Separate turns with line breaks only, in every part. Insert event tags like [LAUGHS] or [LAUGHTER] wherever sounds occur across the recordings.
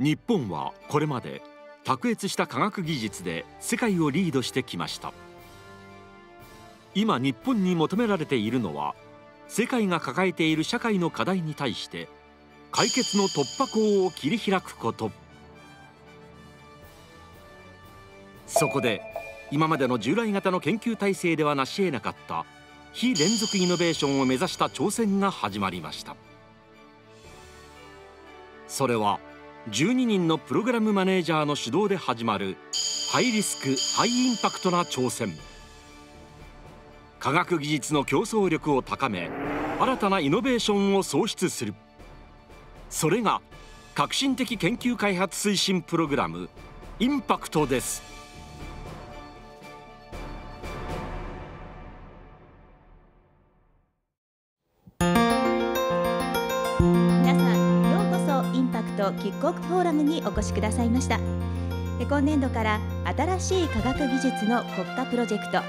日本はこれまで卓越した科学技術で世界をリードしてきました今日本に求められているのは世界が抱えている社会の課題に対して解決の突破口を切り開くことそこで今までの従来型の研究体制では成し得なかった非連続イノベーションを目指した挑戦が始まりましたそれは12人のプログラムマネージャーの指導で始まるハイリスク・ハイインパクトな挑戦科学技術の競争力を高め新たなイノベーションを創出するそれが革新的研究開発推進プログラムインパクトです
キックオフフォーラムにお越しくださいました今年度から新しい科学技術の国家プロジェクト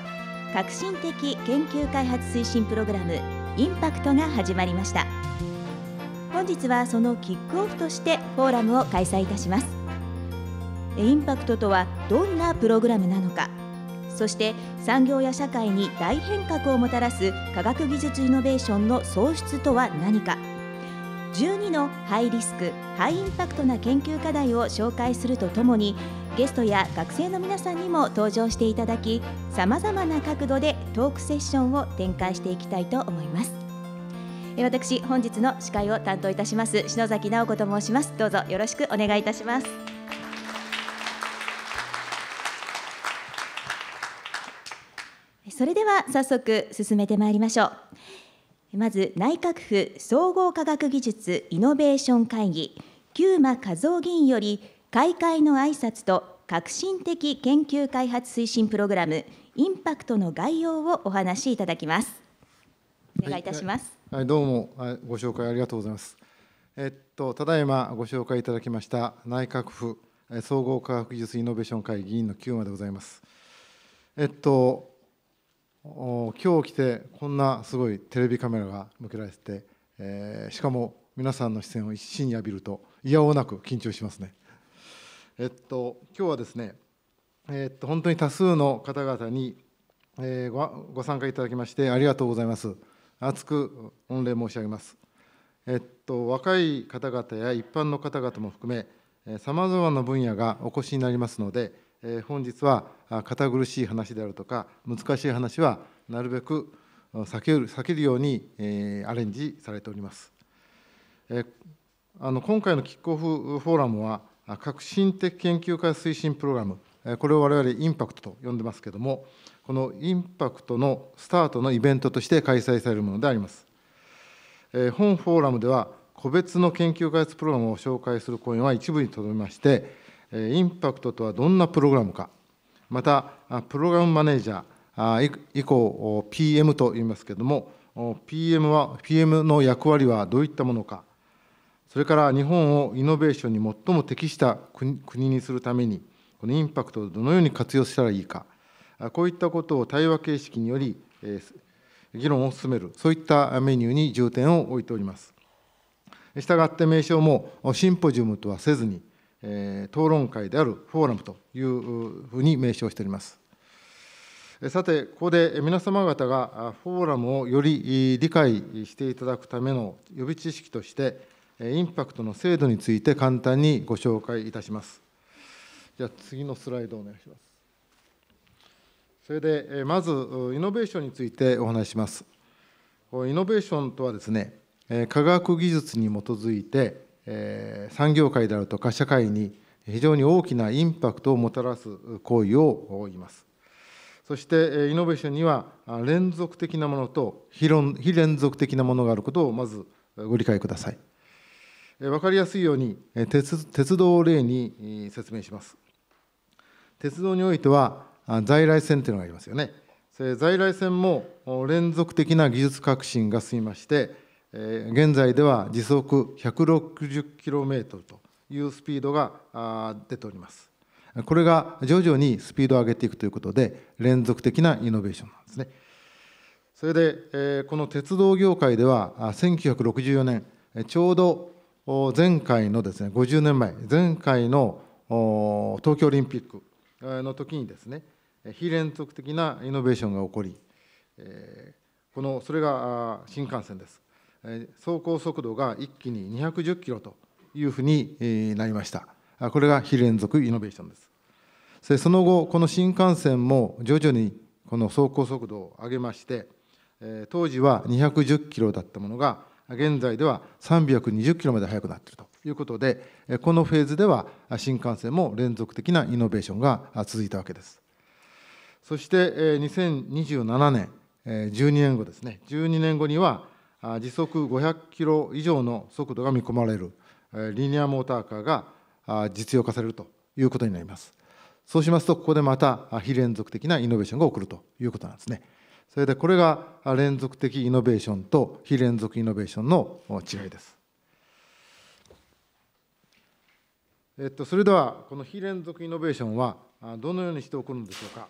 革新的研究開発推進プログラムインパクトが始まりました本日はそのキックオフとしてフォーラムを開催いたしますインパクトとはどんなプログラムなのかそして産業や社会に大変革をもたらす科学技術イノベーションの創出とは何か12のハイリスク・ハイインパクトな研究課題を紹介するとともにゲストや学生の皆さんにも登場していただきさまざまな角度でトークセッションを展開していきたいと思います私本日の司会を担当いたします篠崎直子と申しますどうぞよろしくお願いいたしますそれでは早速進めてまいりましょうまず内閣府総合科学技術イノベーション会議久間和夫議員より開会の挨拶と革新的研究開発推進プログラムインパクトの概要をお話しいただきますお願いいたします、
はい、はい、どうもご紹介ありがとうございますえっとただいまご紹介いただきました内閣府総合科学技術イノベーション会議員の9間でございますえっと今日来てこんなすごいテレビカメラが向けられてて、えー、しかも皆さんの視線を一心に浴びるといやおなく緊張しますね。えっと今日はですね、えっと本当に多数の方々に、えー、ごご参加いただきましてありがとうございます。厚く御礼申し上げます。えっと若い方々や一般の方々も含め、さまざまな分野がお越しになりますので、えー、本日は堅苦しい話であるとか難しい話はなるべく避ける避けるように、えアレンジされております。えあの今回のキックオフフォーラムは革新的研究開発推進プログラムこれを我々インパクトと呼んでますけどもこのインパクトのスタートのイベントとして開催されるものであります。本フォーラムでは個別の研究開発プログラムを紹介する講演は一部にとどめましてインパクトとはどんなプログラムかまたプログラムマネージャー以降 PM と言いますけれども PM, は PM の役割はどういったものかそれから日本をイノベーションに最も適した国にするためにこのインパクトをどのように活用したらいいかこういったことを対話形式により議論を進めるそういったメニューに重点を置いております。したがって名称もシンポジウムとはせずにえ討論会であるフォーラムというふうに名称しております。さて、ここで皆様方がフォーラムをより理解していただくための予備知識として、インパクトの制度について簡単にご紹介いたします。じゃあ、次のスライドお願いします。それで、まず、イノベーションについてお話します。イノベーションとはですね、科学技術に基づいて、えー、産業界であるとか社会に非常に大きなインパクトをもたらす行為を言います。そしてイノベーションには連続的なものと非連続的なものがあることをまずご理解ください。分かりやすいように鉄道を例に説明します。鉄道においては在来線というのがありますよね。在来線も連続的な技術革新が進みまして現在では時速160キロメートルというスピードが出ております。これが徐々にスピードを上げていくということで、連続的なイノベーションなんですね。それで、この鉄道業界では、1964年、ちょうど前回のですね、50年前、前回の東京オリンピックの時にですね、非連続的なイノベーションが起こり、このそれが新幹線です。走行速度が一気に210キロというふうになりました。これが非連続イノベーションです。そその後、この新幹線も徐々にこの走行速度を上げまして、当時は210キロだったものが、現在では320キロまで速くなっているということで、このフェーズでは新幹線も連続的なイノベーションが続いたわけです。そして2027年、12年後ですね、12年後には時速500キロ以上の速度が見込まれるリニアモーターカーが実用化されるということになります。そうしますと、ここでまた非連続的なイノベーションが起こるということなんですね。それでこれが連続的イノベーションと非連続イノベーションの違いです。えっと、それでは、この非連続イノベーションはどのようにして起こるんでしょうか。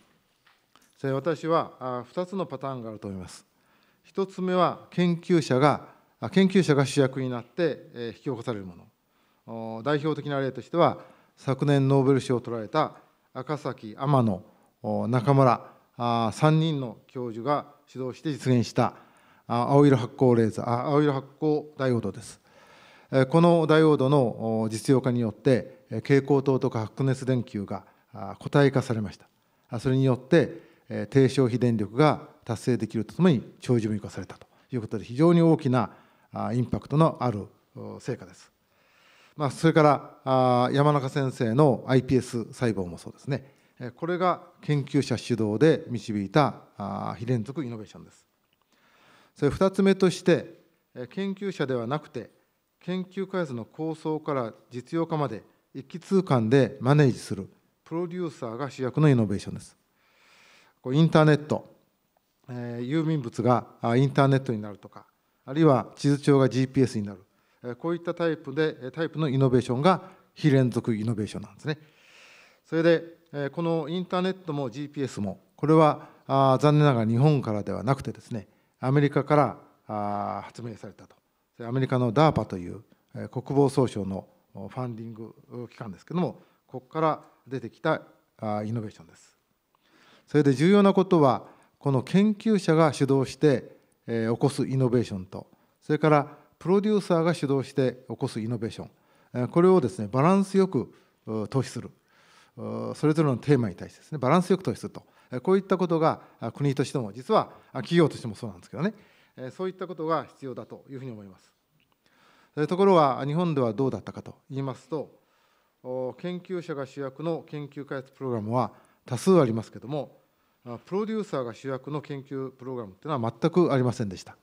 それ私は2つのパターンがあると思います。1つ目は研究者が研究者が主役になって引き起こされるもの代表的な例としては昨年ノーベル賞を取られた赤崎天野中村3人の教授が主導して実現した青色発光レーザー青色発光ダイオードですこのダイオードの実用化によって蛍光灯とか白熱電球が固体化されましたそれによって低消費電力が達成できるとともに長寿命化されたということで非常に大きなインパクトのある成果です。まあ、それから山中先生の iPS 細胞もそうですねこれが研究者主導で導いた非連続イノベーションです。それ2つ目として研究者ではなくて研究開発の構想から実用化まで一気通貫でマネージするプロデューサーが主役のイノベーションです。インターネット、え郵便物がインターネットになるとか、あるいは地図帳が GPS になる、こういったタイプで、タイプのイノベーションが非連続イノベーションなんですね。それで、このインターネットも GPS も、これは残念ながら日本からではなくてですね、アメリカから発明されたと。アメリカの DARPA という国防総省のファンディング機関ですけども、ここから出てきたイノベーションです。それで重要なことはこの研究者が主導して起こすイノベーションとそれからプロデューサーが主導して起こすイノベーションこれをですねバランスよく投資するそれぞれのテーマに対してですねバランスよく投資するとこういったことが国としても実は企業としてもそうなんですけどねそういったことが必要だというふうに思います。ところが日本ではどうだったかと言いますと研究者が主役の研究開発プログラムは多数ありますけどもプロデューサーが主役の研究プログラムというのは全くありませんでした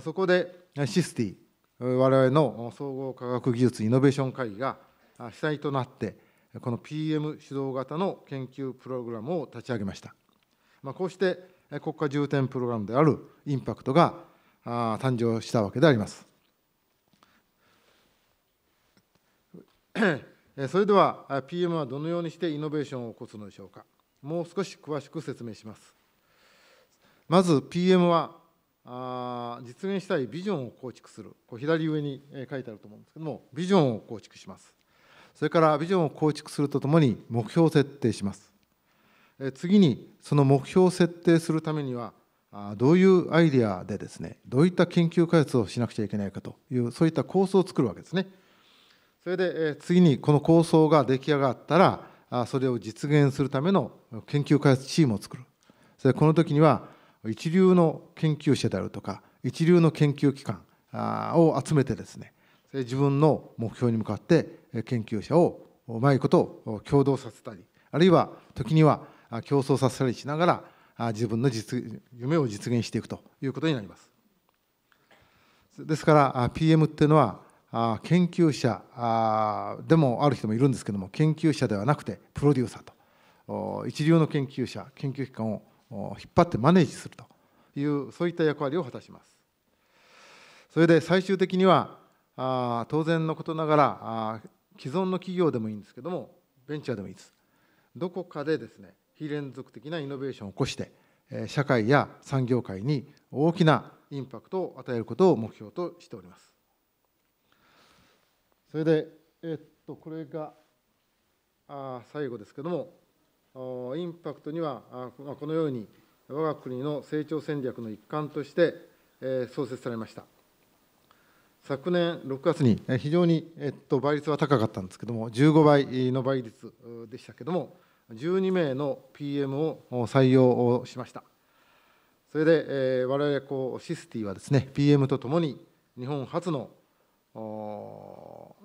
そこでシスティ我々の総合科学技術イノベーション会議が主催となってこの PM 主導型の研究プログラムを立ち上げました、まこうして国家重点プログラムであるインパクトが誕生したわけでありますそれでは PM はどのようにしてイノベーションを起こすのでしょうか。もう少し詳しく説明します。まず PM はあ実現したいビジョンを構築する、こう左上に書いてあると思うんですけども、ビジョンを構築します。それからビジョンを構築するとともに目標を設定します。次にその目標を設定するためにはどういうアイデアでですねどういった研究開発をしなくちゃいけないかというそういった構想を作るわけですね。それで次にこの構想が出来上がったらそれを実現するための研究開発チームを作るそれこの時には一流の研究者であるとか一流の研究機関を集めてですね自分の目標に向かって研究者をうまいことを共同させたりあるいは時には競争させたりしながら自分の実夢を実現していくということになります。ですから PM っていうのはあ研究者でもある人もいるんですけども研究者ではなくてプロデューサーと一流の研究者研究機関を引っ張ってマネージするというそういった役割を果たしますそれで最終的にはあ当然のことながら既存の企業でもいいんですけどもベンチャーでもいいですどこかでですね非連続的なイノベーションを起こして社会や産業界に大きなインパクトを与えることを目標としておりますそれで、えっと、これがあ最後ですけども、インパクトにはあこのように、我が国の成長戦略の一環として、えー、創設されました。昨年6月に、非常に、えっと、倍率は高かったんですけども、15倍の倍率でしたけども、12名の PM を採用しました。それで、えー、我々こうシスティはですね、PM とともに日本初の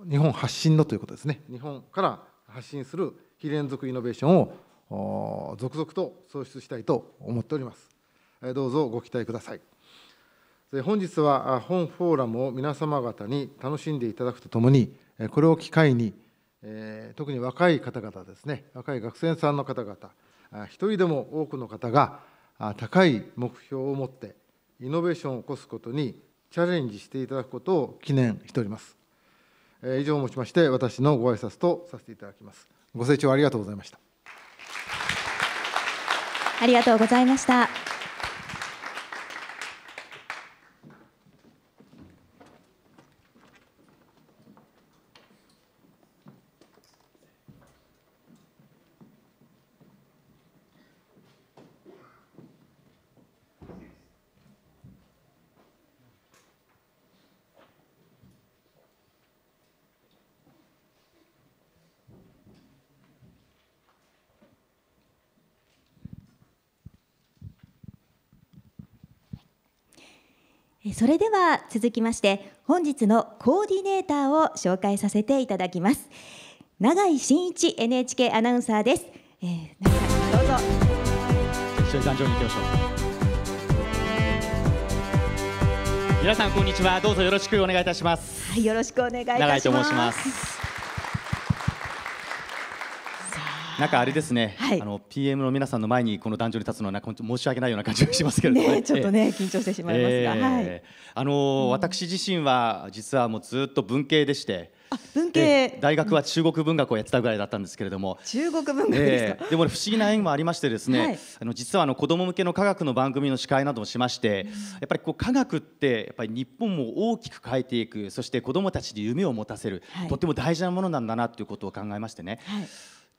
日本発信のということですね日本から発信する非連続イノベーションを続々と創出したいと思っておりますどうぞご期待ください本日は本フォーラムを皆様方に楽しんでいただくとともにこれを機会に特に若い方々ですね若い学生さんの方々一人でも多くの方が高い目標を持ってイノベーションを起こすことにチャレンジしていただくことを記念しておりますえ以上をもちまして、私のご挨拶とさせていただきます。ご清聴ありがとうございました。
ありがとうございました。それでは続きまして本日のコーディネーターを紹介させていただきます永井真一 NHK アナウンサーです、えー、ど
うぞ一緒に壇上に行きましょ
う皆さんこんにちはどう
ぞよろしくお願いいたします
はいよろしくお願いいたします
なんかあれですね、はい、あの PM の皆さんの前にこの壇上に立つのはなんか申し訳ないような感じがしますけれどもね、[LAUGHS] ちょっとね、えー、緊張してしまいますが、えーはい、あのーうん、私自身は実はもうずっと文系でして。
文系大学は
中国文学をやってたぐらいだったんですけれども
中国文学ですか、
えー、でも、不思議な縁もありましてですね、はい、あの実はあの子ども向けの科学の番組の司会などもしまして、うん、やっぱりこう科学ってやっぱり日本も大きく変えていくそして子どもたちに夢を持たせる、はい、とても大事なものなんだなということを考えましてね、はい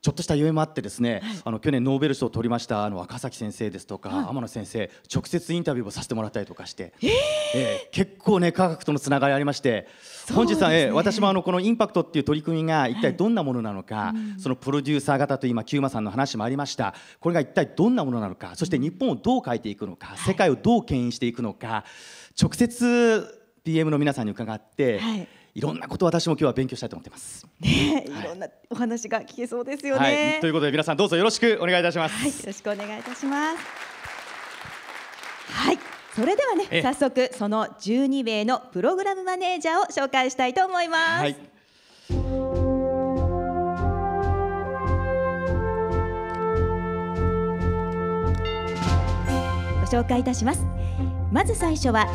ちょっとした余韻もあってですね、はい、あの去年ノーベル賞を取りましたあの赤崎先生ですとか、はい、天野先生直接インタビューをさせてもらったりとかして、えー、えー、結構ね科学とのつながりありまして、ね、本日は、ね、私もあのこのインパクトっていう取り組みが一体どんなものなのか、はい、そのプロデューサー型と今キューマさんの話もありましたこれが一体どんなものなのかそして日本をどう変えていくのか、世界をどう牽引していくのか直接 PM の皆さんに伺って、はいいろんなこと私も今日は勉強したいと思っています。
ね、いろんなお話が聞けそうですよね、はいはい、とい
うことで皆さんどうぞよろしくお願いいたします。はい、よ
ろしくお願いいたします。はい。それではね、早速その十二名のプログラムマネージャーを紹介したいと思います。はい。紹介いたしますまず最初は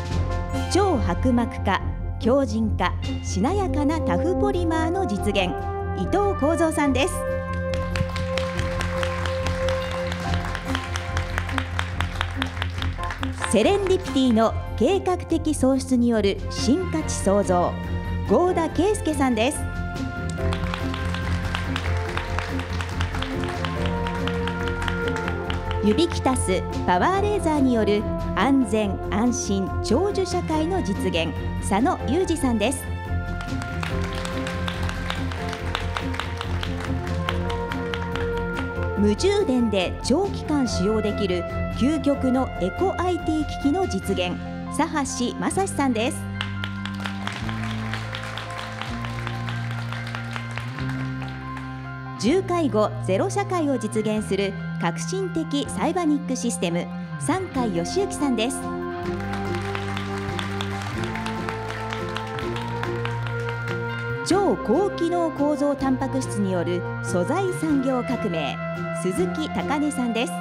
超白膜化。強靭化しなやかなタフポリマーの実現伊藤光三さんですセレンディピティの計画的創出による新価値創造合田圭介さんです指キタスパワーレーザーによる安全安心長寿社会の実現佐野裕二さんです無充電で長期間使用できる究極のエコ IT 機器の実現佐橋正史さんです重介護ゼロ社会を実現する革新的サイバニックシステム三海義行さんです超高機能構造タンパク質による素材産業革命鈴木高根さんです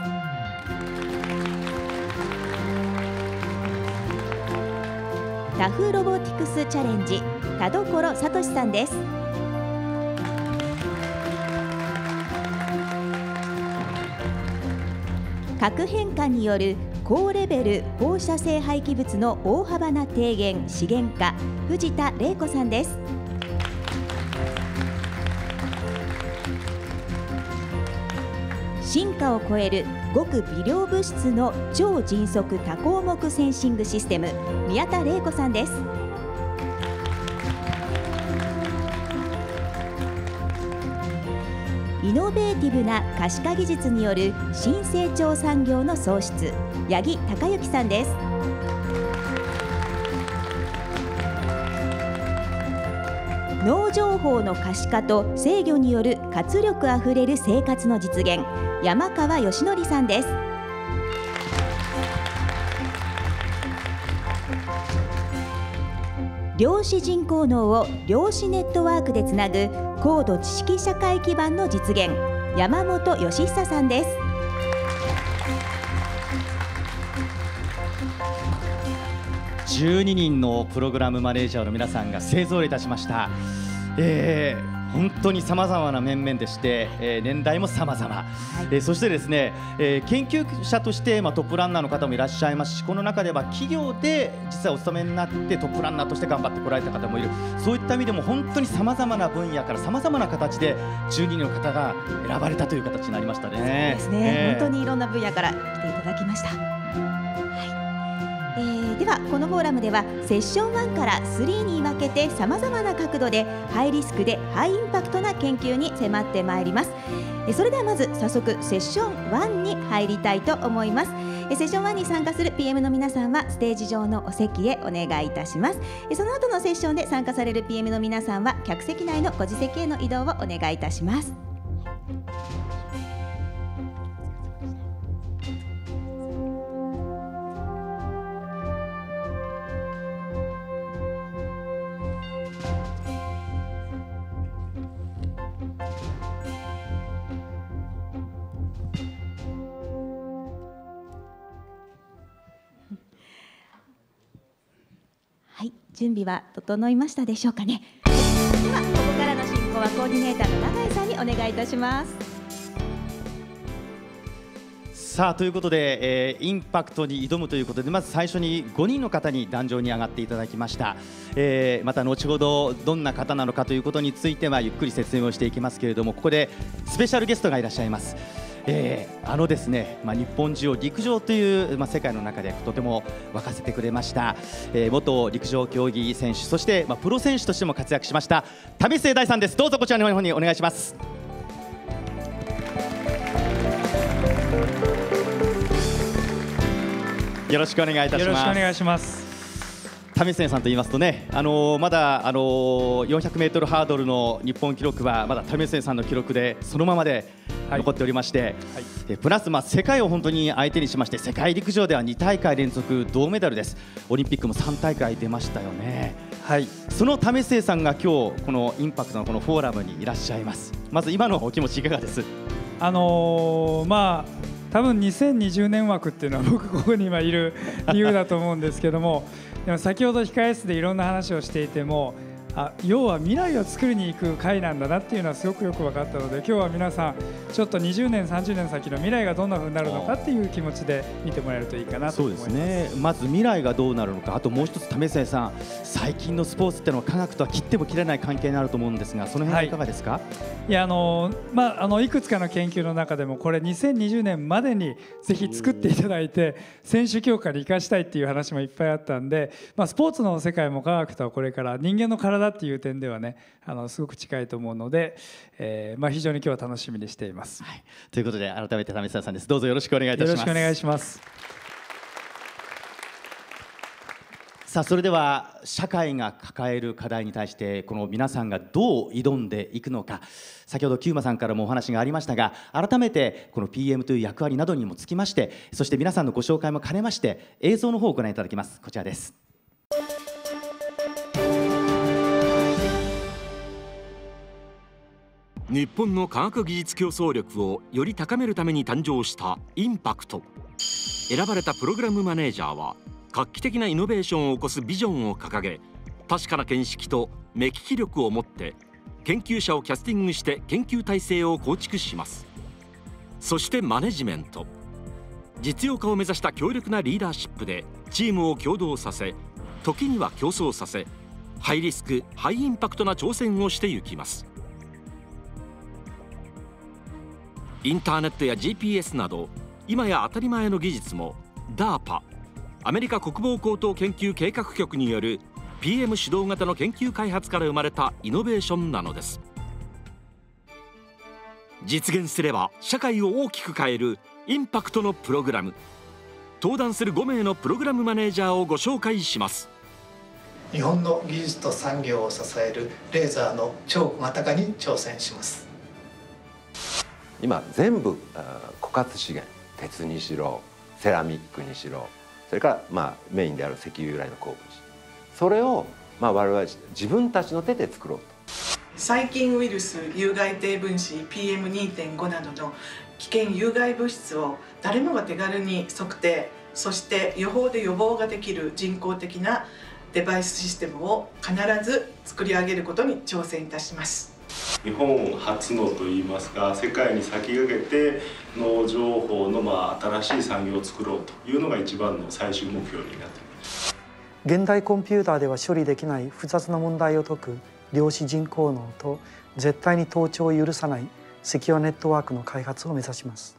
タフロボティクスチャレンジ田所聡さんです核変化による高レベル放射性廃棄物の大幅な低減資源化藤田玲子さんです進化を超える極微量物質の超迅速多項目センシングシステム宮田玲子さんですイノベーティブな可視化技術による新成長産業の創出八木孝之さんです農情報の可視化と制御による活力あふれる生活の実現山川義則さんです量子人工脳を量子ネットワークでつなぐ高度知識社会基盤の実現山本義久さんです
12人のプログラムマネージャーの皆さんが勢ぞろいいたしました、えー本当にさまざまな面々でして、えー、年代もさまざまそしてですね、えー、研究者として、まあ、トップランナーの方もいらっしゃいますしこの中では企業で実はお勤めになってトップランナーとして頑張ってこられた方もいるそういった意味でも本当にさまざまな分野からさまざまな形で12人の方が選ばれたという形になりましたね。そうですね、えー、本当
にいろんな分野から来ていただきました。ではこのフォーラムではセッション1から3に分けてさまざまな角度でハイリスクでハイインパクトな研究に迫ってまいりますそれではまず早速セッション1に入りたいと思いますセッション1に参加する PM の皆さんはステージ上のお席へお願いいたしますその後のセッションで参加される PM の皆さんは客席内のご自席への移動をお願いいたします準備は整いましたでしょうかねではここからの進行はコーディネーターの永井さんにお願いいたします
さあ
ということで、えー、インパクトに挑むということでまず最初に5人の方に壇上に上がっていただきました、えー、また後ほどどんな方なのかということについてはゆっくり説明をしていきますけれどもここでスペシャルゲストがいらっしゃいますえー、あのですね、まあ、日本中を陸上という、まあ、世界の中でとても沸かせてくれました、えー、元陸上競技選手そして、まあ、プロ選手としても活躍しました為末大さんですどうぞこちらの方にお願いしますよろしくお願いいたしますよろしくお
願いします為
末さんと言いますとね、あのー、まだ、あのー、400メートルハードルの日本記録はまだ為末さんの記録でそのままで残っておりまして、はいはい、プラス、まあ、世界を本当に相手にしまして世界陸上では2大会連続銅メダルですオリンピックも3大会出ましたよね、はい、その為末さんが今日このインパクトのこのフォーラムにいらっしゃいますまず今のお気持ちいかがです
あのー、まあ多分2020年枠っていうのは僕ここに今いる理由だと思うんですけどもでも先ほど控え室でいろんな話をしていてもあ要は未来を作りに行く会なんだなっていうのはすごくよく分かったので今日は皆さんちょっと20年30年先の未来がどんなふうになるのかっていう気持ちで見てもらえるといいかなと思いますそう
ですねまず未来がどうなるのかあともう一つ為末さん最近のスポーツってのは科学とは切っても切れない関係になると思うんですがその辺はいかがですか、は
い、いやあのまああのいくつかの研究の中でもこれ2020年までにぜひ作っていただいて選手強化に生かしたいっていう話もいっぱいあったんでまあスポーツの世界も科学とはこれから人間の体なっていう点ではねあのすごく近いと思うので、えーまあ、非常に今日は楽しみにしています。はい、
ということで改めて為沢さんですどうぞよろしくお願いいたします。よろしくお願
いしますさあそれで
は社会が抱える課題に対してこの皆さんがどう挑んでいくのか先ほど久馬さんからもお話がありましたが改めてこの PM という役割などにもつきましてそして皆さんのご紹介も兼ねまして映像の方をご覧いただきますこちらです。
日本の科学技術競争力をより高めるために誕生したインパクト選ばれたプログラムマネージャーは画期的なイノベーションを起こすビジョンを掲げ確かな見識と目利き力を持って研究者をキャスティングして研究体制を構築しますそしてマネジメント実用化を目指した強力なリーダーシップでチームを共同させ時には競争させハイリスクハイインパクトな挑戦をしていきますインターネットや GPS など今や当たり前の技術も DARPA アメリカ国防高等研究計画局による PM 主導型の研究開発から生まれたイノベーションなのです実現すれば社会を大きく変えるインパクトのプログラム登壇する5名のプログラムマネージャーをご紹介します
日本の技術と産業を支えるレーザーの超小型化に挑戦しま
す今全部枯渇資源鉄にしろセラミックにしろそれからまあメインである石油由来の鉱物それをまあ我々自分たちの手で作ろうと
細菌ウイルス有害低分子 PM2.5 などの危険有害物質を誰もが手軽に測定そして予報で予防ができる人工的なデバイスシステムを必ず作り上げることに挑戦いたします。
日本初のといいますか世界に先駆けて農情報のまあ新しい産業を作ろうというのが一番の最終目標になっています
現代コンピューターでは処理できない複雑な問題を解く量子人工能と絶対に盗聴を許さないセキュアネットワークの開発を目指します。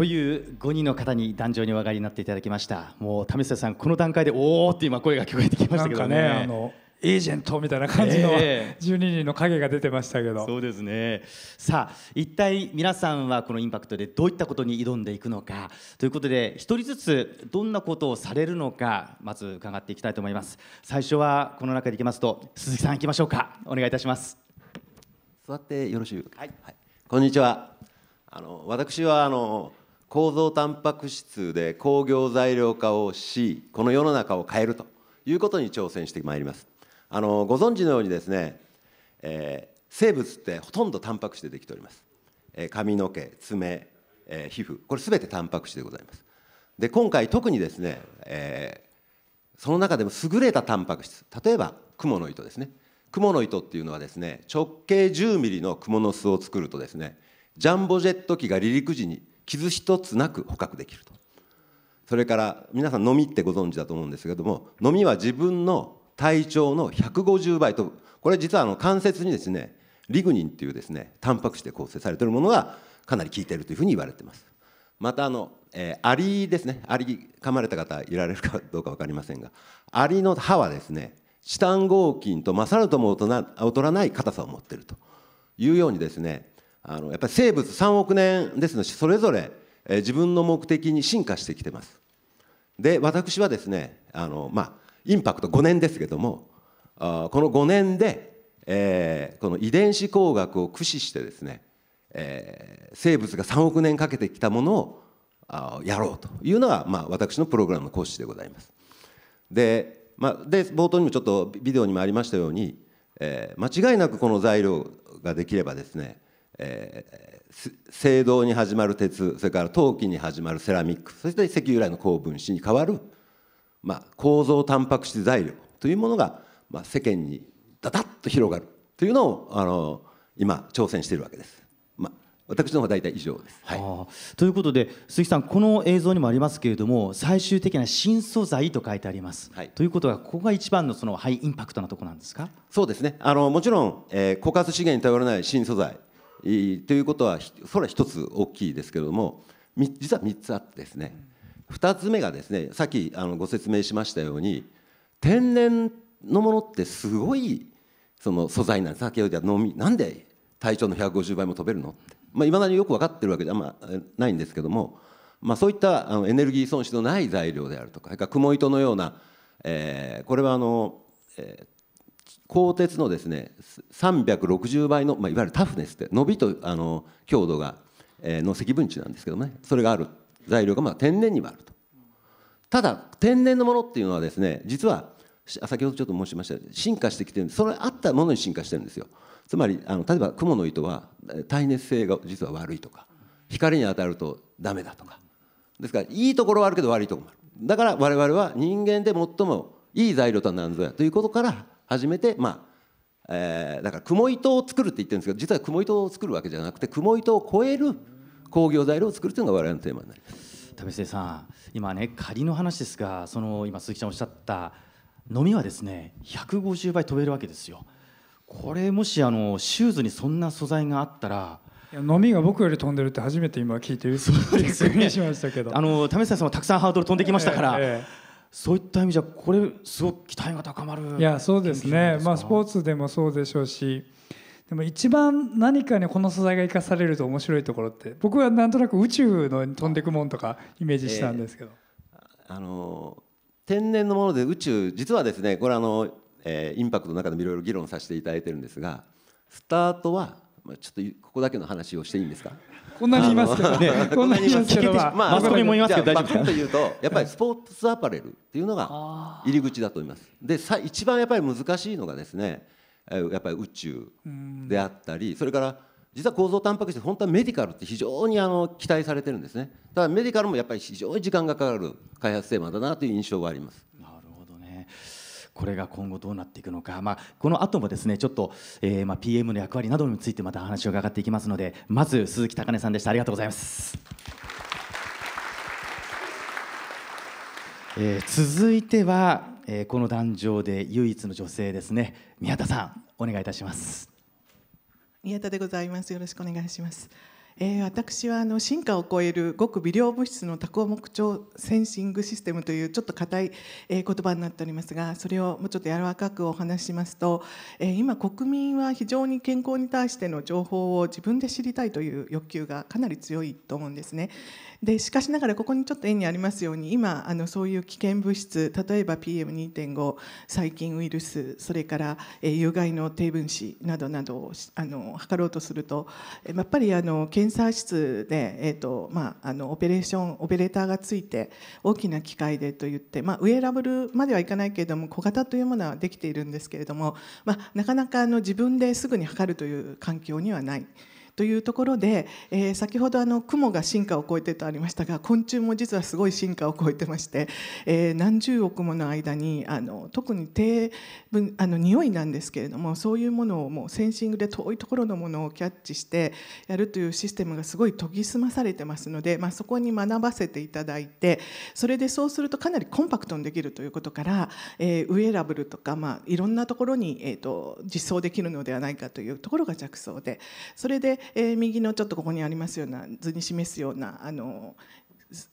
という5人の方に壇上にお上がりになっていただきましたもう為末さんこの段階でおおって今声が聞こえてきましたけどね、ね、あのエージェントみたいな感じの、えー、12人の影が出てましたけどそうですねさあ一体皆さんはこのインパクトでどういったことに挑んでいくのかということで一人ずつどんなことをされるのかまず伺っていきたいと思います最初はこの中でいきますと鈴木さんいきましょうかお願いいたします座っ
てよろしいはい、はい、こんにちはあの私はあの構造タンパク質で工業材料化をしこの世の中を変えるということに挑戦してまいりますあのご存知のようにですね、えー、生物ってほとんどタンパク質でできております、えー、髪の毛爪、えー、皮膚これ全てタンパク質でございますで今回特にですね、えその中でも優れたタンパク質例えば蜘蛛の糸ですね蜘蛛の糸っていうのはですね直径10ミリの蜘蛛の巣を作るとですねジャンボジェット機が離陸時に傷一つなく捕獲できるとそれから皆さんのみってご存知だと思うんですけどものみは自分の体長の150倍とこれ実はあの関節にですねリグニンっていうですねタンパク質で構成されているものがかなり効いているというふうに言われていますまたあの、えー、アリですねアリ噛まれた方いられるかどうか分かりませんがアリの歯はですねチタン合金と勝るとも劣らない硬さを持っているというようにですねあのやっぱり生物3億年ですのでそれぞれ自分の目的に進化してきてます。で私はですねあの、まあ、インパクト5年ですけどもあこの5年で、えー、この遺伝子工学を駆使してですね、えー、生物が3億年かけてきたものをあやろうというのが、まあ、私のプログラムの講師でございます。で,、まあ、で冒頭にもちょっとビデオにもありましたように、えー、間違いなくこの材料ができればですねえー、青銅に始まる鉄それから陶器に始まるセラミックそして石油由来の高分子に代わる、まあ、構造タンパク質材料というものが、まあ、世間にダダッと広がるというのをあの今挑戦しているわけです。まあ、私の方は大体以上です、はい、ということで鈴木さんこ
の映像にもありますけれども最終的な新素材と書いてあります、はい、ということはここが一番のそのハイインパクトなとこなんですか
そうですねあのもちろん、えー、枯渇資源に頼らない新素材ということはそれは一つ大きいですけれども実は3つあってですね2つ目がですねさっきあのご説明しましたように天然のものってすごいその素材なんです先ほど飲みなんで体長の150倍も飛べるのってまあ、未だによく分かってるわけあんまあ、ないんですけども、まあ、そういったあのエネルギー損失のない材料であるとかそれから雲糸のような、えー、これはあの、えー、鋼鉄のですね360倍の、まあ、いわゆるタフネスって伸びとあの強度が、えー、の積分値なんですけどねそれがある材料がまあ天然にもあるとただ天然のものっていうのはですね実は先ほどちょっと申しました進化してきてるそれあったものに進化してるんですよつまりあの例えば蜘蛛の糸は耐熱性が実は悪いとか光に当たるとダメだとかですからいいところはあるけど悪いところもあるだから我々は人間で最もいい材料とは何ぞやということから初めてまあえだから雲糸を作るって言ってるんですけど実は雲糸を作るわけじゃなくて雲糸を超える工業材料を作るというのが我々のテーマになりま
す為末さん今ね仮の話ですがその今鈴木さんおっしゃった飲みはですね150倍飛べるわけですよこれもしあのシューズにそんな素材があったら飲みが僕より飛んでるって初めて今聞いてるそうです、ね、
しましたけどあの為末さんもたくさんハードル飛んできましたから、えええ
そういった意味じゃこれすごく期待が
高まるいやそ
うですねまあ、スポーツでもそうでしょうしでも一番何かにこの素材が生かされると面白いところって僕はなんとなく宇宙の飛んでくもんとかイメージしたんですけど、
えー、あの天然のもので宇宙実はですねこれあの、えー、インパクトの中でもいろいろ議論させていただいてるんですがスタートはちょっとここだけの話をしていいんですかこんなにいますからね。[LAUGHS] こんなにいますけど、まあ、マスコミもいますけど、大丈夫というと、やっぱりスポーツアパレルっていうのが入り口だと思います。で、さ、一番やっぱり難しいのがですね、やっぱり宇宙であったり、それから。実は構造タンパク質本当はメディカルって非常にあの期待されてるんですねただメディカルもやっぱり非常に時間がかかる開発テーマだなという印象があります
これが今後どうなっていくのか、まあ、この後もですねちょっと、えー、まあ、PM の役割などについてまた話を伺っていきますのでまず鈴木高音さんでしたありがとうございます。えー、続いては、えー、この壇上で唯一の女性ですね宮田さんお願いいたします
宮田でございますよろしくお願いしますえー、私はあの進化を超える極微量物質の多項目調センシングシステムというちょっと硬い、えー、言葉になっておりますがそれをもうちょっと柔らかくお話しますと、えー、今国民は非常に健康に対しての情報を自分で知りたいという欲求がかなり強いと思うんですね。でしかしながらここにちょっと絵にありますように今あのそういう危険物質例えば PM2.5 細菌ウイルスそれから、え有害の低分子などなどをあの測ろうとするとやっぱりあの検査室で、えーとまあ、あのオペレーションオペレーターがついて大きな機械でといって、まあ、ウェアラブルまではいかないけれども小型というものはできているんですけれども、まあ、なかなかあの自分ですぐに測るという環境にはない。というところで、えー、先ほどあの雲が進化を超えてとありましたが昆虫も実はすごい進化を超えてまして、えー、何十億もの間にあの特に低分あの匂いなんですけれどもそういうものをもうセンシングで遠いところのものをキャッチしてやるというシステムがすごい研ぎ澄まされてますので、まあ、そこに学ばせていただいてそれでそうするとかなりコンパクトにできるということから、えー、ウェアラブルとか、まあ、いろんなところに、えーと、と実装できるのではないかというところが着想でそれで、えー、右のちょっとここにありますような図に示すようなあの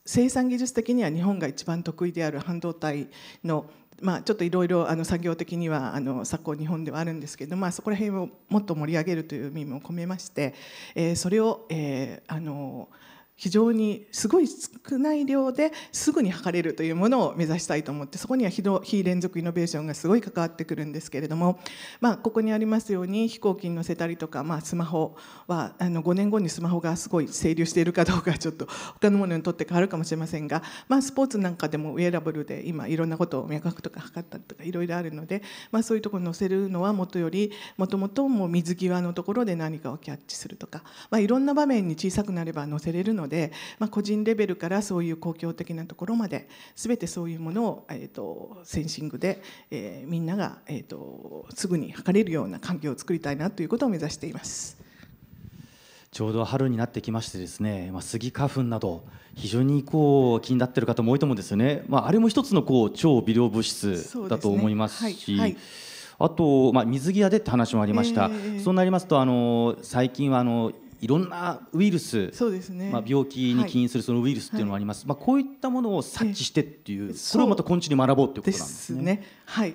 生産技術的には日本が一番得意である半導体のまあ、ちょっといろいろ作業的にはあの昨今日本ではあるんですけど、まあ、そこら辺をもっと盛り上げるという意味も込めまして、えー、それを、えー、あの非常にすごい少ない量ですぐに測れるというものを目指したいと思ってそこには非連続イノベーションがすごい関わってくるんですけれども、まあ、ここにありますように飛行機に乗せたりとか、まあ、スマホはあの5年後にスマホがすごい整流しているかどうかちょっと他のものにとって変わるかもしれませんが、まあ、スポーツなんかでもウェアラブルで今いろんなことを脈拍とか測ったりとかいろいろあるので、まあ、そういうところに乗せるのはもとよりもともともう水際のところで何かをキャッチするとか、まあ、いろんな場面に小さくなれば乗せれるのでので、まあ、個人レベルからそういう公共的なところまで全てそういうものを、えーと、センシングで、えー、みんなが、えーと、すぐに測れるような環境を作りたいなということを目指しています。
ちょうど春になってきましてですね、まあ、スギ花粉など非常にこう気になっている方も多いと思うんですよね、まあ、あれも一つのこう超微量物質だと思いますし。あと、まあ、水際でって話もありました、えー、そうなりますとあの最近はあのいろんなウイルスそう
ですね、まあ、病
気に起因するそのウイルスっていうのもあります、はい、まあ、こういったものを察知してっていう、それをまた昆虫に学ぼうということなんですね。で
すねはい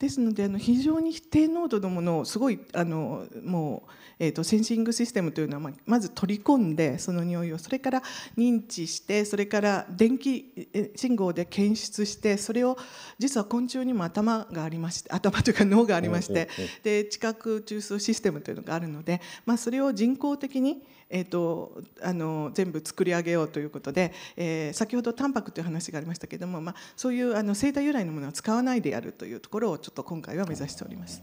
ですのであの非常に低濃度のものをすごいあのもう、えーと、センシングシステムというのは、ままず取り込んでその匂いをそれから認知してそれから電気信号で検出してそれを実は昆虫にも頭がありまして頭というか脳がありましてで知覚中枢システムというのがあるので、まあ、それを人工的にえーと、あの全部作り上げようということで、えー、先ほどタンパクという話がありましたけれども、まあ、そういうあの生体由来のものは使わないでやるというところをちょっと今回は目指しております。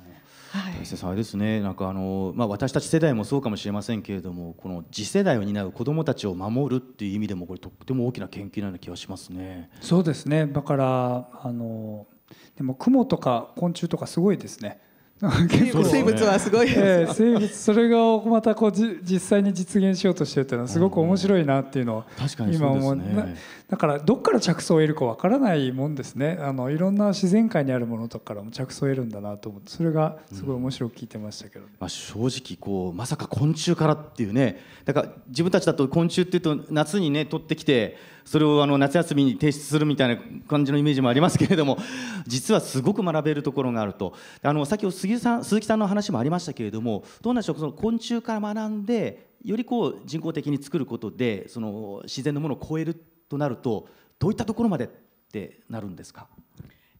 はい、ですねなんかあの、まあ、私たち世代もそうかもしれませんけれどもこの次世代を担う子どもたちを守るっていう意味でもこれとっても大きな研究のような気がします
ね。そうですねだからあのでも雲とか昆虫とかすごいですね [LAUGHS] 生物はすごい、えー、生物それがまたこうじ実際に実現しようとしてるっていうのはすごく面白いなっていうのを今思う、うん、ね、だからどっから着想を得るかわからないもんですねあのいろんな自然界にあるものとかからも着想を得るんだなと思ってそれがすごい面白く聞いてましたけど、ねう
ん、まあ、正直こうまさか昆虫からっていうねだから自分たちだと昆虫っていうと夏にね取ってきてそれをあの夏休みに提出するみたいな感じのイメージもありますけれども実はすごく学べるところがあるとあの先ほど杉さん鈴木さんの話もありましたけれどもどうなんでしょうその昆虫から学んでよりこう人工的に作ることでその自然のものを超えるとなるとどういったところまでってなるんですか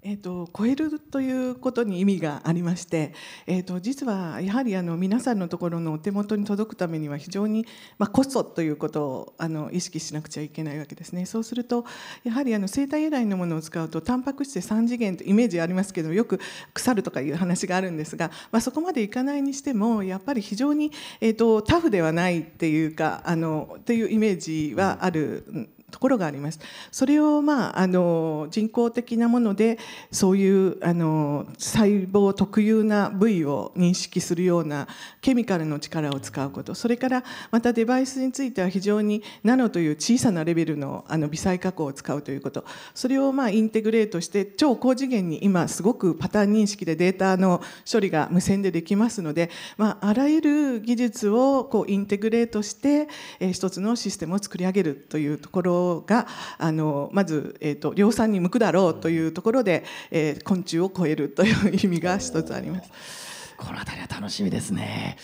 えーと、超えるということに意味がありまして、えーと、実はやはりあの皆さんのところのお手元に届くためには非常に、まあ、こそということをあの意識しなくちゃいけないわけですねそうするとやはりあの生体由来のものを使うとタンパク質で3次元とイメージありますけどよく腐るとかいう話があるんですが、まあ、そこまでいかないにしてもやっぱり非常に、えと、タフではないっていうかあのというイメージはあるところがあります。それを、まあ、あの人工的なものでそういうあの細胞特有な部位を認識するようなケミカルの力を使うことそれからまたデバイスについては非常にナノという小さなレベルのあの微細加工を使うということそれを、まあ、インテグレートして超高次元に今すごくパターン認識でデータの処理が無線でできますので、まあ、あらゆる技術をこうインテグレートして、えー、一つのシステムを作り上げるというところがあのまず、えーと、量産に向くだろうというところで、えー、昆虫を超えるという意味が一つあります。このありは楽しみですね。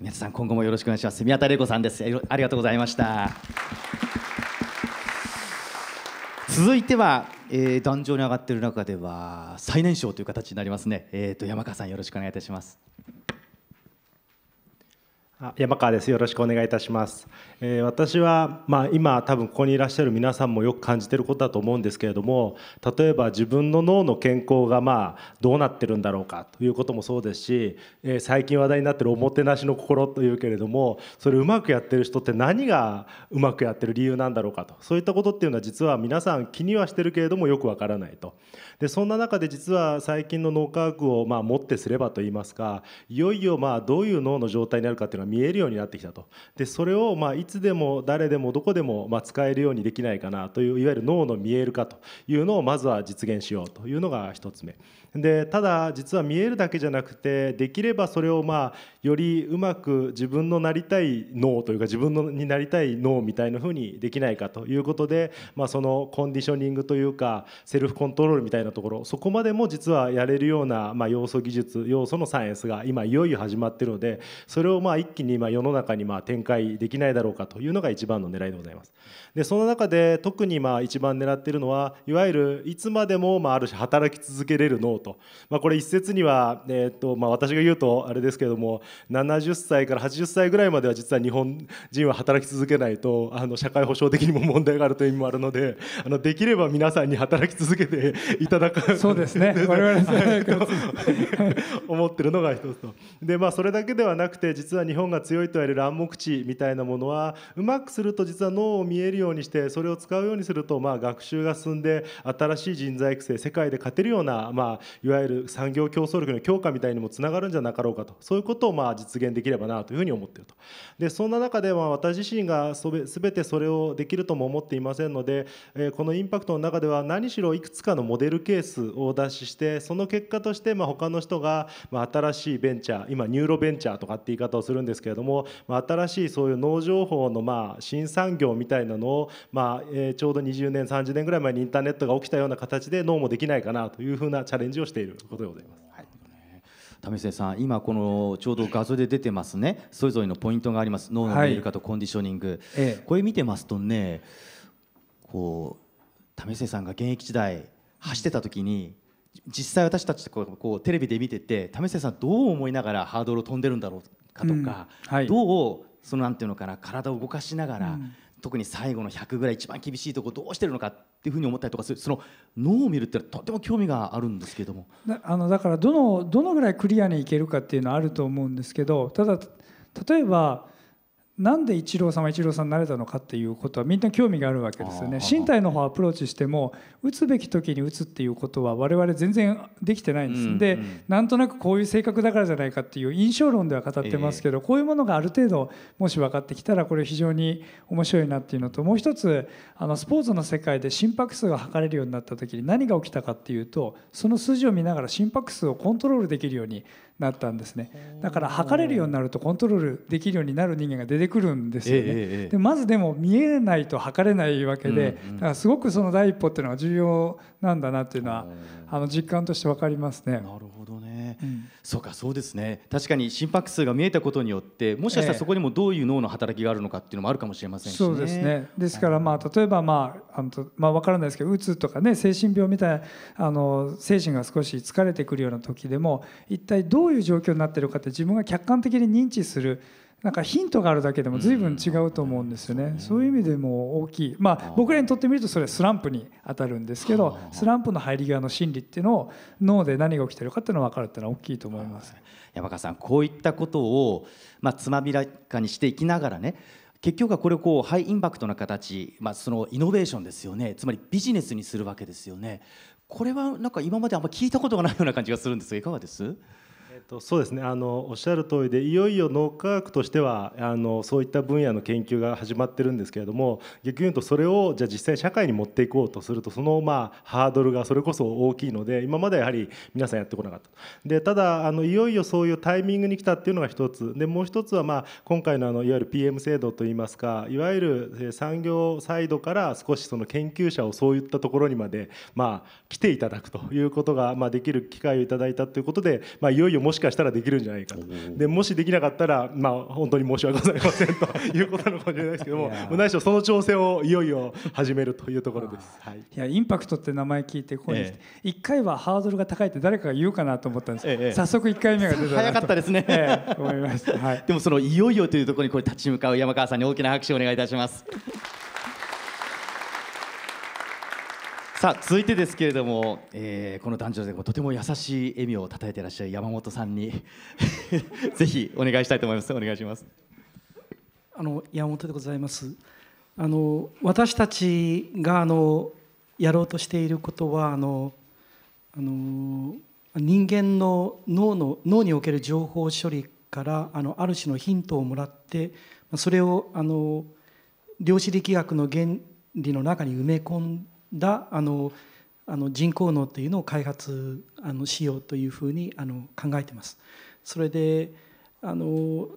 皆さん今後もよろしくお願いします。宮田玲子さんです。ありがとうございました。続いては、えー、壇上に上がっている中では最年少という形になりますね。えっ、ー、と山川さんよろしくお願いいたします。
あ山川です。よろしくお願いいたします。えー、私は、まあ、今多分ここにいらっしゃる皆さんもよく感じてることだと思うんですけれども例えば自分の脳の健康がまあどうなってるんだろうかということもそうですし、えー、最近話題になってるおもてなしの心というけれどもそれうまくやってる人って何がうまくやってる理由なんだろうかとそういったことっていうのは実は皆さん気にはしてるけれどもよくわからないと。でそんな中で実は最近の脳科学をまあもってすればといいますかいよいよまあどういう脳の状態になるかっていうのが見えるようになってきたと。でそれをまあつでも誰でもどこでもま使えるようにできないかなといういわゆる脳の見える化というのをまずは実現しようというのが1つ目でただ実は見えるだけじゃなくてできればそれをまあよりうまく自分のなりたい脳というか自分のになりたい脳みたいな風にできないかということで、まあ、そのコンディショニングというかセルフコントロールみたいなところそこまでも実はやれるような、まあ、要素技術要素のサイエンスが今いよいよ始まってるのでそれをまあ一気に今世の中にまあ展開できないだろうかというのが一番の狙いでございます。でその中で特にまあ一番狙っているのはいわゆるいつまでもまあある種働き続けれる脳と、まあ、これ一説には、えーとまあ、私が言うとあれですけども70歳から80歳ぐらいまでは実は日本人は働き続けないとあの社会保障的にも問題があるという意味もあるのであのできれば皆さんに働き続けていただくそうですね我々 [LAUGHS] 思ってるのが一つと。でまあそれだけではなくて実は日本が強いと言われる暗黙知みたいなものはうまくすると実は脳を見えるようにしてそれを使うようにするとまあ学習が進んで新しい人材育成世界で勝てるようなまあいわゆる産業競争力の強化みたいにもつながるんじゃなかろうかとそういうことをまあ実現できればなというふうに思っていると。でそんな中では私自身がそべてそれをできるとも思っていませんので、えこのインパクトの中では何しろいくつかのモデルケースを出ししてその結果としてまあ他の人がまあ新しいベンチャー今ニューロベンチャーとかって言い方をするんですけれども、まあ、新しいそういう脳情報方のまあ新産業みたいなのをまあえちょうど20年30年ぐらい前にインターネットが起きたような形で脳もできないかなというふうなチャレンジをしていることでございます。
為末さん今このちょうど画像で出てますねそれぞれのポイントがあります脳の見える化とコンディショニング、はい、ええ、これ見てますとねこう為末さんが現役時代走ってた時に実際私たちこうこうテレビで見てて為末さんどう思いながらハードルを飛んでるんだろうかとか、うんはい、どうそのなんていうのかな体を動かしながら、うん、特に最後の100ぐらい一番厳しいとこどうしてるのかっていうふうに思ったりとかするその脳を見るってとても興味があるんですけども
だあのだからどのどのぐらいクリアにいけるかっていうのはあると思うんですけどただ例えばなんでイチローさんはイチローさんになれたのかっていうことはみんな興味があるわけですよね身体の方アプローチしても打つべき時に打つっていうことは我々全然できてないんです、うんうん、でなんとなくこういう性格だからじゃないかっていう印象論では語ってますけど、えー、こういうものがある程度もし分かってきたらこれ非常に面白いなっていうのともう一つあのスポーツの世界で心拍数が測れるようになった時に何が起きたかっていうとその数字を見ながら心拍数をコントロールできるようになったんですねだから測れるようになるとコントロールできるようになる人間が出てくるんですよね、えでまずでも見えないと測れないわけで、うんうん、だからすごくその第一歩っていうのは重要なんだなっていうのはあの実感として分かりますね。なるほどねうん、そうかそうですね
確かに心拍数が見えたことによってもしかしたらそこにもどういう脳の働きがあるのかっていうのもあるかもしれませんし、ね、そうですね
ですからまあ例えばまああのまあ分からないですけどうつとかね精神病みたいなあの精神が少し疲れてくるような時でも一体どういう状況になってるかって自分が客観的に認知するなんかヒントがあるだけでも随分違うと思うんですよね、うん、そういう意味でも大きい、まあ、僕らにとってみるとそれはスランプに当たるんですけどスランプの入り側の心理っていうのを脳で何が起きてるかっていうのが分かるっていうのは大きいと思います、
山川さんこういったことを、まあ、つまびらかにしていきながらね結局はこれをこうハイインパクトな形、まあ、そのイノベーションですよねつま
りビジネスにするわけですよねこれはなんか今まであんま聞いたことがないような感じがするんですがいかがですと、そうですねあのおっしゃる通りでいよいよ脳科学としてはあのそういった分野の研究が始まってるんですけれども逆に言うとそれをじゃあ実際社会に持っていこうとするとそのまあハードルがそれこそ大きいので今まではやはり皆さんやってこなかったでただあのいよいよそういうタイミングに来たっていうのが一つでもう一つはまあ今回のあのいわゆる PM 制度といいますかいわゆる産業サイドから少しその研究者をそういったところにまでまあ来ていただくということがまあできる機会をいただいたということでまあいよいよもししかしたらできるんじゃないかとでもしできなかったら、まあ、本当に申し訳ございませんということなのかもしれないですけども
何しろその調整をいよいよ始めるというところです、はい、いやインパクトって名前聞いてここに来て、え1回はハードルが高いって誰かが言うかなと思ったんですけど、ええ、早速1回目が出た早かったですね、ええ、思いました、はい、
でもそのいよいよというところにこれ立ち向かう山川さんに大きな拍手をお願いいたします。さあ続いてですけれども、えー、この男女でもとても優しい笑みをたたえていらっしゃる山本さんに [LAUGHS] ぜひお願いしたいと思いますお願いします
あの山本でございますあの私たちがあのやろうとしていることはあのあの人間の脳の脳における情報処理からあのある種のヒントをもらってそれをあの量子力学の原理の中に埋め込んだあのあの人工脳というのを開発あのしようというふうにあの考えてます。それであの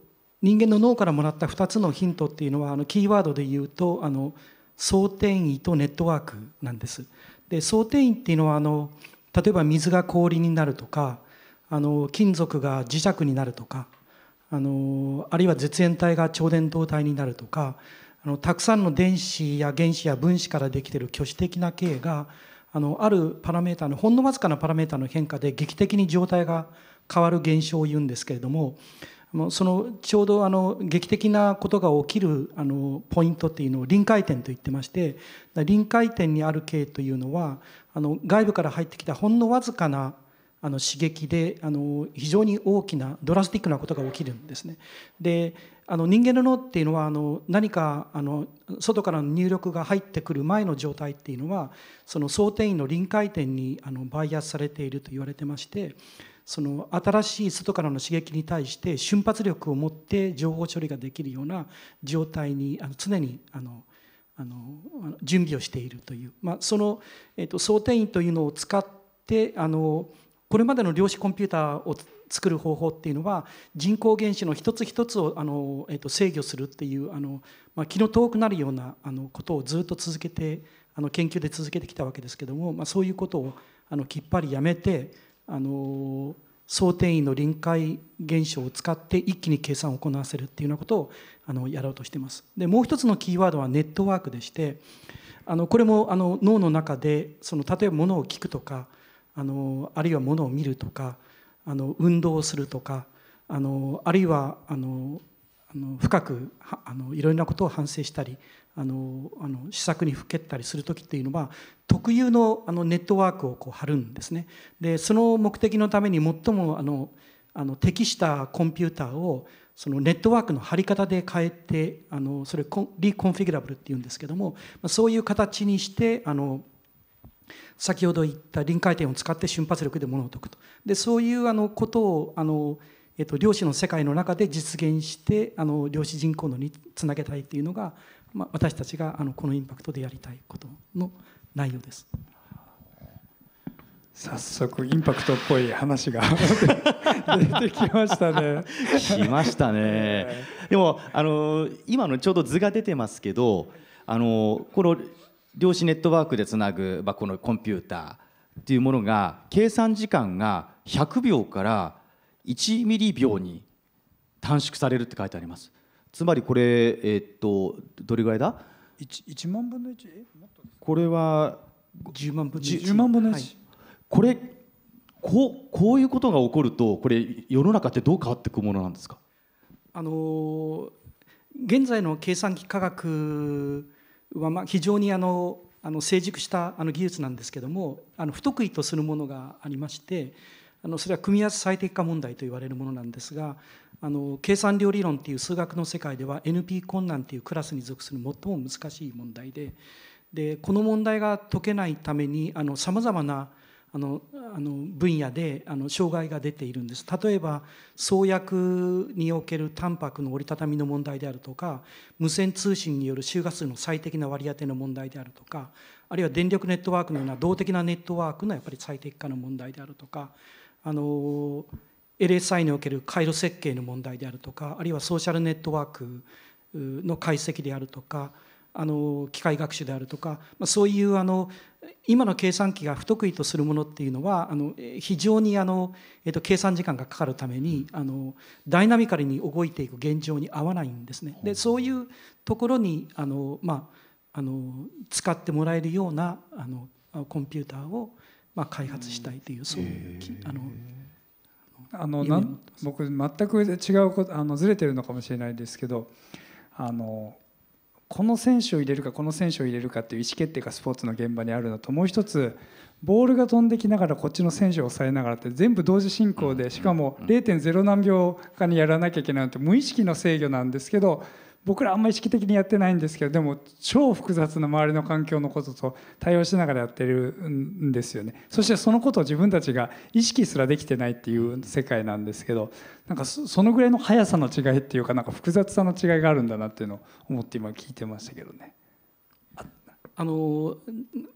人間の脳からもらった2つのヒントっていうのはあのキーワードで言うとあの総転移とネットワークなんです。で総転移っていうのはあの例えば水が氷になるとかあの金属が磁石になるとかあのあるいは絶縁体が超伝導体になるとかあのたくさんの電子や原子や分子からできている巨子的な系があのあるパラメータのほんのわずかなパラメータの変化で劇的に状態が変わる現象を言うんですけれどもそのちょうどあの劇的なことが起きるあのポイントっていうのを臨界点と言ってまして臨界点にある系というのはあの外部から入ってきたほんのわずかなあの刺激であの非常に大きなドラスティックなことが起きるんですね。であの人間の脳っていうのはあの何かあの外からの入力が入ってくる前の状態っていうのはその想定員の臨界点にあのバイアスされていると言われてましてその新しい外からの刺激に対して瞬発力を持って情報処理ができるような状態にあの常にあのあの準備をしているという、まあ、その、えー、と想定員というのを使ってあのこれまでの量子コンピューターを作る方法っていうのは人口原子の一つ一つをあの、えー、と制御するっていうあの、まあ、気の遠くなるようなあのことをずっと続けてあの研究で続けてきたわけですけども、まあ、そういうことをあのきっぱりやめてあの想定員の臨界現象を使って一気に計算を行わせるっていうようなことをあのやろうとしてます。でもう一つのキーワードはネットワークでしてあのこれもあの脳の中でその例えば物を聞くとかあのあるいは物を見るとかあの運動をするとかあのあるいはあのあの深くあのいろいろなことを反省したりあのあの施策にふけったりする時っていうのは特有のあのネットワークをこう張るんですね。でその目的のために最もあのあの適したコンピューターをそのネットワークの張り方で変えてあのそれリコンフィグラブルっていうんですけどもそういう形にしてあの先ほど言った臨界点を使って瞬発力で物を解くとでそういうあのことをあの、えっと、量子の世界の中で実現してあの量子人口のにつなげたいというのが、まあ、私たちがあのこのインパクトでやりたいことの内容です。
早速インパクトっぽい話が [LAUGHS] 出てきましたね。きましたね。でもあ
の今のちょうど図が出てますけど、あのこの量子ネットワークでつなぐ、まあ、このコンピューターっていうものが計算時間が100秒から1ミリ秒に短縮されるって書いてあります。つまりこれ、えー、っとどれぐらいだ
1, 1万分の 1?
これは
10万分の 1, 10万分の1、はい、
これこうこういうことが起こるとこれ世の中ってどう変わっていくものなんですか
あの現在の計算機科学はま非常にあのあの成熟したあの技術なんですけどもあの不得意とするものがありましてあのそれは組み合わせ最適化問題と言われるものなんですがあの計算量理論っていう数学の世界では NP 困難っていうクラスに属する最も難しい問題ででこの問題が解けないためにさまざまなあのあの分野であの障害が出ているんです例えば創薬におけるタンパクの折りたたみの問題であるとか無線通信による周波数の最適な割り当ての問題であるとかあるいは電力ネットワークのような動的なネットワークのやっぱり最適化の問題であるとかあの LSI における回路設計の問題であるとかあるいはソーシャルネットワークの解析であるとかあの機械学習であるとか、まあ、そういうあの今の計算機が不得意とするものっていうのはあの非常にあの、えー、と計算時間がかかるためにあのダイナミカルに動いていく現状に合わないんですね。でそういうところにあの、まあ、あの使ってもらえるようなあのコンピューターを、まあ、開発したいというそういうあの
あのなん僕全く違うことあのずれてるのかもしれないですけどあのこの選手を入れるかこの選手を入れるかっていう意思決定がスポーツの現場にあるのともう一つボールが飛んできながらこっちの選手を抑えながらって全部同時進行でしかも0.0何秒かにやらなきゃいけないって無意識の制御なんですけど僕らあんまり意識的にやってないんですけどでも超複雑な周りの環境のことと対応しながらやってるんですよねそしてそのことを自分たちが意識すらできてないっていう世界なんですけどなんかそのぐらいの速さの違いっていうかなんか複雑さの違いがあるんだなっていうのを思って今聞いてましたけどね。
あの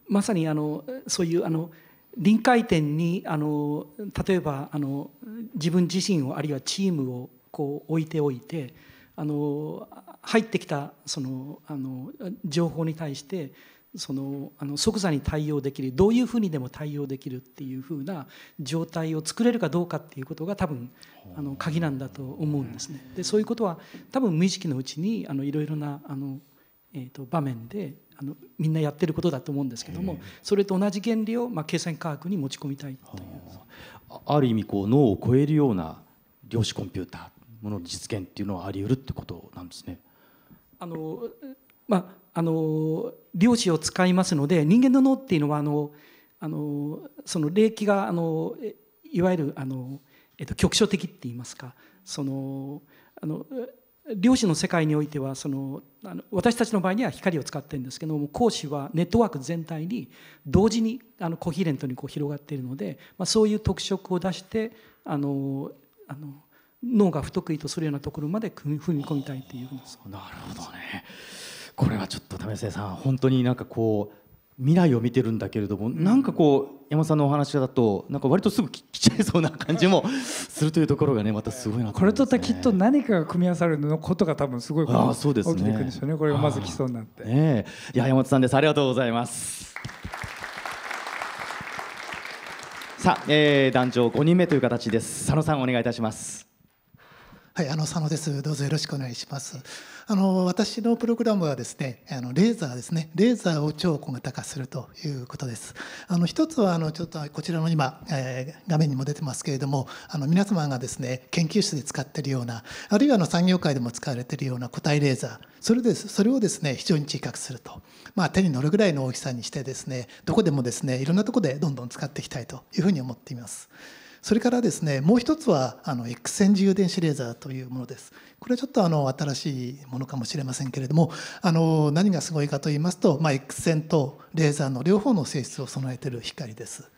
まさにあのそういうあの臨界点にあの例えばあの自分自身をあるいはチームをこう置いておいてあの入ってきたそのあの情報に対してそのあの即座に対応できるどういうふうにでも対応できるっていうふうな状態を作れるかどうかっていうことが多分あの鍵なんだと思うんですね。でそういうことは多分無意識のうちにいろいろなあの、えーと、場面であのみんなやってることだと思うんですけどもそれと同じ原理を、まあ、計算科学に持ち込みたいとい
うある意味こう脳
を超えるような量子コンピューターもの実現っていうのはあり得るってことなんですね。あのまああの量子を使いますので人間の脳っていうのはあのあのその霊気があのいわゆるあの、えっと、局所的って言いますかそのあの量子の世界においてはそのあの私たちの場合には光を使ってるんですけども光子はネットワーク全体に同時にあのコヒレントにこう広がっているので、まあ、そういう特色を出してあのあの脳が不得意とするようなところまで踏み込みたいっていうな
るほどね
これはちょっと為末さん本当になんかこう未来を見てるんだけれども、なんかこう山さんのお話だとなんか割とすぐ来ちゃいそうな感じもするというところがねまたすごいな、ね、
これとっきっと何かが組み合わさるのことが多分すごいあ
そうです、ね、起きていくんでしょうねこれがまずそうになって、ね、いや山本さんですありがとうございますさあ、えー、団長5人目という形です佐野さんお願いいたします
はい、あの佐野です。どうぞよろしくお願いします。あの私のプログラムはですね、あのレーザーですね、レーザーを超小型化するということです。あの一つはあのちょっとこちらの今、えー、画面にも出てますけれども、あの皆様がですね研究室で使っているような、あるいはあの産業界でも使われているような固体レーザー、それですそれをですね非常に小さくすると、まあ手に乗るぐらいの大きさにしてですね、どこでもですねいろんなところでどんどん使っていきたいというふうに思っています。それからですねもう一つはあの X 線自由電子レーザーというものですこれはちょっとあの新しいものかもしれませんけれどもあの何がすごいかと言いますと、まあ、X 線とレーザーの両方の性質を備えている光です。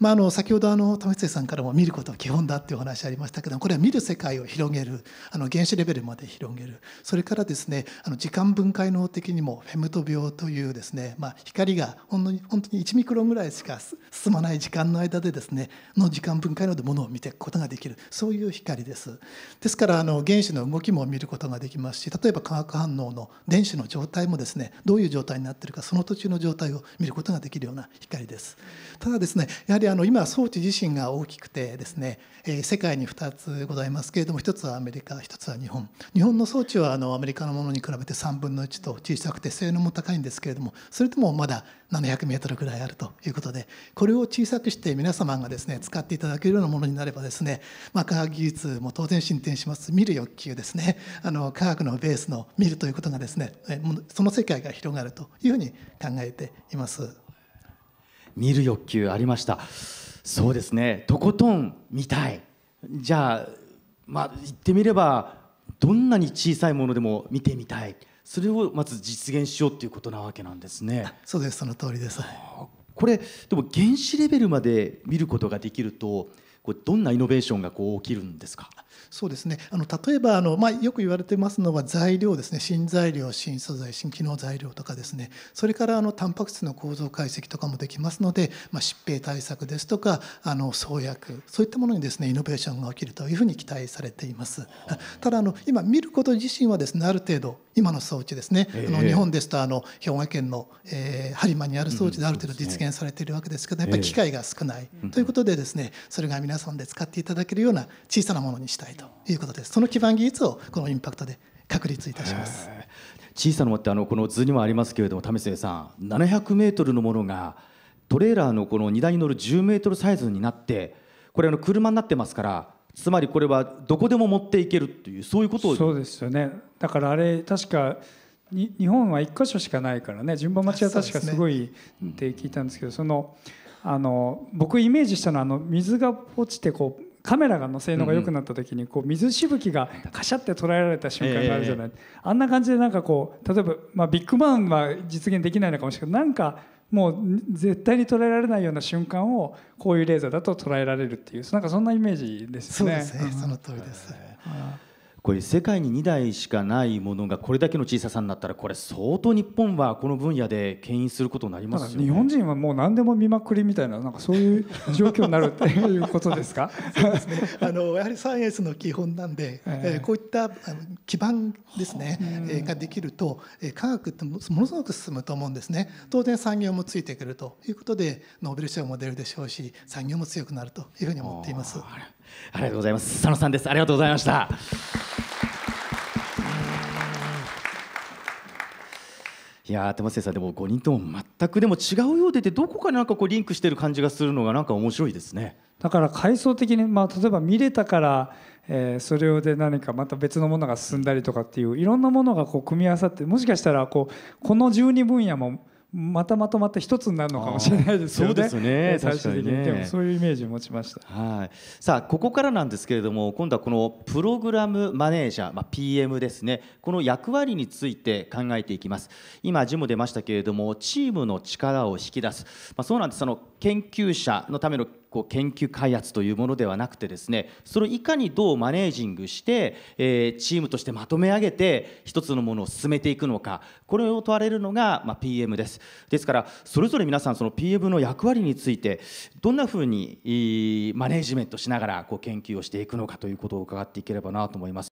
まあ、あの先ほどあの為末さんからも見ることは基本だっていうお話ありましたけどこれは見る世界を広げるあの原子レベルまで広げるそれからですねあの時間分解能的にもフェムト病というですね、まあ、光がほんのに本当に1ミクロンぐらいしか進まない時間の間でですねの時間分解能でものを見ていくことができるそういう光です。ですからあの原子の動きも見ることができますし例えば化学反応の電子の状態もですねどういう状態になってるかその途中の状態を見ることができるような光です。ただですねやはりであの今装置自身が大きくてですね、え世界に2つございますけれども1つはアメリカ1つは日本日本の装置はあのアメリカのものに比べて3分の1と小さくて性能も高いんですけれどもそれともまだ7 0 0ルぐらいあるということでこれを小さくして皆様がですね使っていただけるようなものになればですね、まあ、科学技術も当然進展します見る欲求ですねあの科学のベースの見るということがですねその世界が広がるというふうに考えています。
見る欲求ありましたそうですねとことん見たいじゃあまあ言ってみればどんなに小さいものでも見てみたいそれをまず実現しようっていうことなわけなんですね
そうですその通りです
これでも原子レベルまで見ることができるとこれどんなイノベーションがこう起きるんですか
そうですねあの例えばあの、まあ、よく言われてますのは材料ですね新材料新素材新機能材料とかですねそれからあのタンパク質の構造解析とかもできますので、まあ、疾病対策ですとかあの創薬そういったものにですねイノベーションが起きるというふうに期待されています。ただあの今見ること自身はですねある程度今の装置ですね、えー、あの日本ですとあの兵庫県の、えー、播磨にある装置である程度実現されているわけですけど、やっぱり機械が少ない、ということでですねそれが皆さんで使っていただけるような小さなものにしたいたいということですその基盤技術をこのインパクトで確立いたします
小さなもってあのこの図にもありますけれども為末さん700メートルのものがトレーラーのこの荷台に乗る10メートルサイズになってこれあの車になってますから
つまりこれはどこでも持っていけるていうそういうことそうですよねだからあれ確かに日本は1箇所しかないからね順番待ちは確かすごいって聞いたんですけどそのあの僕イメージしたのはあの水が落ちてこうカメラがの性能が良くなった時にこう水しぶきがカシャって捉えられた瞬間があるじゃない、あんな感じでなんかこう例えば、まあ、ビッグマンは実現できないのかもしれないなんかもう絶対に捉えられないような瞬間をこういうレーザーだと捉えられるっていうなんかそんなイメージですね。そうですねその通りです、
これ世界に2台しかないものがこれだけの小ささになったらこれ相当日本はこの分野で牽引することになりますよね日
本人はもう何でも見まくりみたいななんかそういう状況になるっていうことですか [LAUGHS] そうですねあのやはりサイエンスの基本なんで、えー、こういった基盤ですね、え
ー、ができると科学ってものすごく進むと思うんですね当然産業もついてくるということでノーベル賞も出るでしょうし産業も強くなるというふうに思っています。あ
りがとうございます佐野さんですありがとうございましたいや手間先生でも5人とも全くでも違うようでてど
こかなんかこうリンクしてる感じがするのがなんか面白いですねだから階層的に、まあ、例えば見れたから、えー、それで何かまた別のものが進んだりとかっていういろんなものがこう組み合わさってもしかしたらこうこの12分野もまたまとまって一つになるのかもしれないですよね。そうですね。最終に、ね、そういうイメージを持ちました。はい。さあここからな
んですけれども、今度はこのプログラムマネージャー、まあ PM ですね。この役割について考えていきます。今ジム出ましたけれども、チームの力を引き出す。まあそうなんです。その研究者のためのこう研究開発というものではなくてですねそれをいかにどうマネージングして、えー、チームとしてまとめ上げて一つのものを進めていくのかこれを問われるのが、まあ、PM ですですからそれぞれ皆さんその PM の役割についてどんなふうにマネージメントしながらこう研究をしていくのかということを伺っていければなと思います。